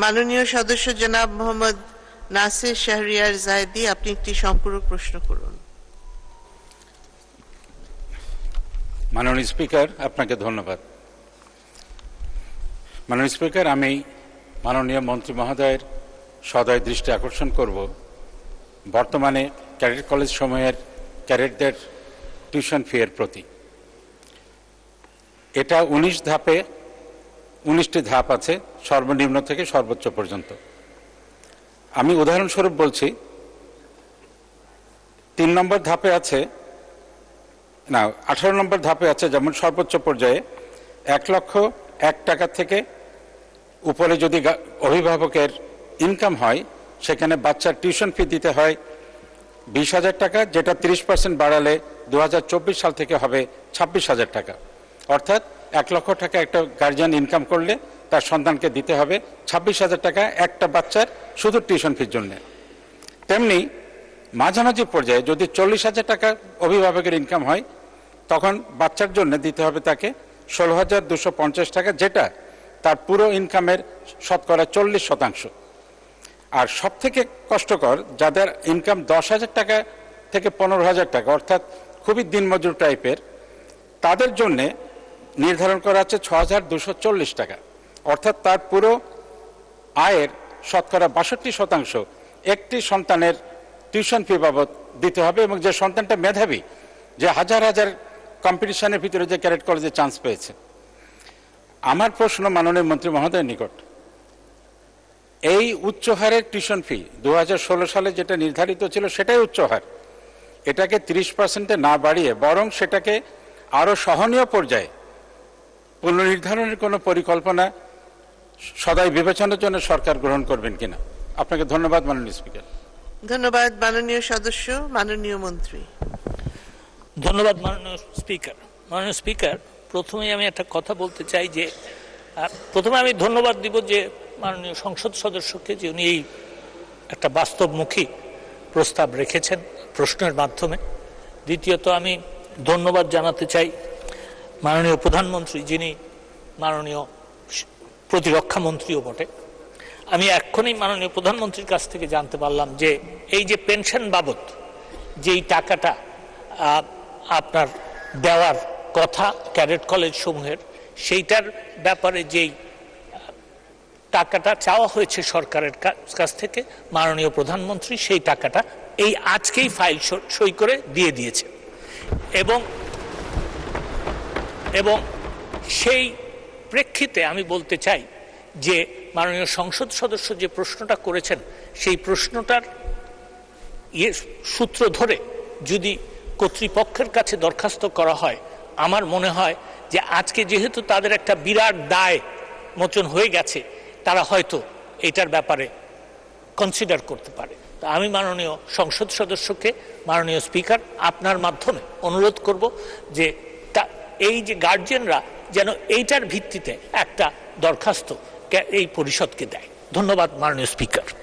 মাননীয় সদস্য জনাব মোহাম্মদ নাসির শাহরিয়ার জায়দি আপনি একটি সম্পূরক প্রশ্ন করুন মাননীয় স্পিকার আপনাকে ধন্যবাদ মাননীয় স্পিকার আমি মাননীয় মন্ত্রী মহোদয়ের সদয় দৃষ্টি আকর্ষণ করব বর্তমানে ক্যাডেট কলেজ সময়ের ক্যাডেটদের টিউশন এর প্রতি এটা ১৯ ধাপে উনিশটি ধাপ আছে সর্বনিম্ন থেকে সর্বোচ্চ পর্যন্ত আমি উদাহরণস্বরূপ বলছি তিন নম্বর ধাপে আছে না আঠারো নম্বর ধাপে আছে যেমন সর্বোচ্চ পর্যায়ে এক লক্ষ এক টাকা থেকে উপরে যদি অভিভাবকের ইনকাম হয় সেখানে বাচ্চার টিউশন ফি দিতে হয় বিশ হাজার টাকা যেটা তিরিশ পার্সেন্ট বাড়ালে দু সাল থেকে হবে ছাব্বিশ হাজার টাকা অর্থাৎ এক লক্ষ টাকা একটা গার্জিয়ান ইনকাম করলে তার সন্তানকে দিতে হবে ছাব্বিশ হাজার টাকা একটা বাচ্চার শুধু টিউশন ফির জন্যে তেমনি মাঝামাঝি পর্যায়ে যদি চল্লিশ হাজার টাকা অভিভাবকের ইনকাম হয় তখন বাচ্চার জন্য দিতে হবে তাকে ষোলো হাজার দুশো পঞ্চাশ টাকা যেটা তার পুরো ইনকামের শতকরা চল্লিশ শতাংশ আর সব থেকে কষ্টকর যাদের ইনকাম দশ হাজার টাকা থেকে পনেরো হাজার টাকা অর্থাৎ খুবই দিনমজুর টাইপের তাদের জন্যে নির্ধারণ করা আছে ছ টাকা অর্থাৎ তার পুরো আয়ের শতকরা বাষট্টি শতাংশ একটি সন্তানের টিউশন ফি বাবদ দিতে হবে এবং যে সন্তানটা মেধাবী যে হাজার হাজার কম্পিটিশনের ভিতরে যে ক্যারেট কলেজে চান্স পেয়েছে আমার প্রশ্ন মাননীয় মন্ত্রী মহোদয়ের নিকট এই উচ্চ হারের টিউশন ফি দু সালে যেটা নির্ধারিত ছিল সেটাই উচ্চ হার এটাকে তিরিশ পার্সেন্টে না বাড়িয়ে বরং সেটাকে আরও সহনীয় পর্যায়ে পুনর্নির্ধারণের কোনো পরিকল্পনা সদাই বিবেচনার জন্য সরকার গ্রহণ করবেন কিনা আপনাকে ধন্যবাদ মাননীয় স্পিকার ধন্যবাদ মাননীয় সদস্য মাননীয় মন্ত্রী ধন্যবাদ মাননীয় স্পিকার মাননীয় স্পিকার প্রথমেই আমি একটা কথা বলতে চাই যে প্রথমে আমি ধন্যবাদ দিব যে মাননীয় সংসদ সদস্যকে যে উনি এই একটা বাস্তবমুখী প্রস্তাব রেখেছেন প্রশ্নের মাধ্যমে দ্বিতীয়ত আমি ধন্যবাদ জানাতে চাই মাননীয় প্রধানমন্ত্রী যিনি মাননীয় প্রতিরক্ষা মন্ত্রীও বটে আমি এক্ষণেই মাননীয় প্রধানমন্ত্রীর কাছ থেকে জানতে পারলাম যে এই যে পেনশন বাবদ যেই টাকাটা আপনার দেওয়ার কথা ক্যাডেট কলেজ সমূহের সেইটার ব্যাপারে যেই টাকাটা চাওয়া হয়েছে সরকারের কাছ থেকে মাননীয় প্রধানমন্ত্রী সেই টাকাটা এই আজকেই ফাইল সই করে দিয়ে দিয়েছে এবং এবং সেই প্রেক্ষিতে আমি বলতে চাই যে মাননীয় সংসদ সদস্য যে প্রশ্নটা করেছেন সেই প্রশ্নটার ইয়ে সূত্র ধরে যদি কর্তৃপক্ষের কাছে দরখাস্ত করা হয় আমার মনে হয় যে আজকে যেহেতু তাদের একটা বিরাট দায় মোচন হয়ে গেছে তারা হয়তো এটার ব্যাপারে কনসিডার করতে পারে তো আমি মাননীয় সংসদ সদস্যকে মাননীয় স্পিকার আপনার মাধ্যমে অনুরোধ করব যে এই যে গার্জেনরা যেন এইটার ভিত্তিতে একটা দরখাস্ত এই পরিষদকে দেয় ধন্যবাদ মাননীয় স্পিকার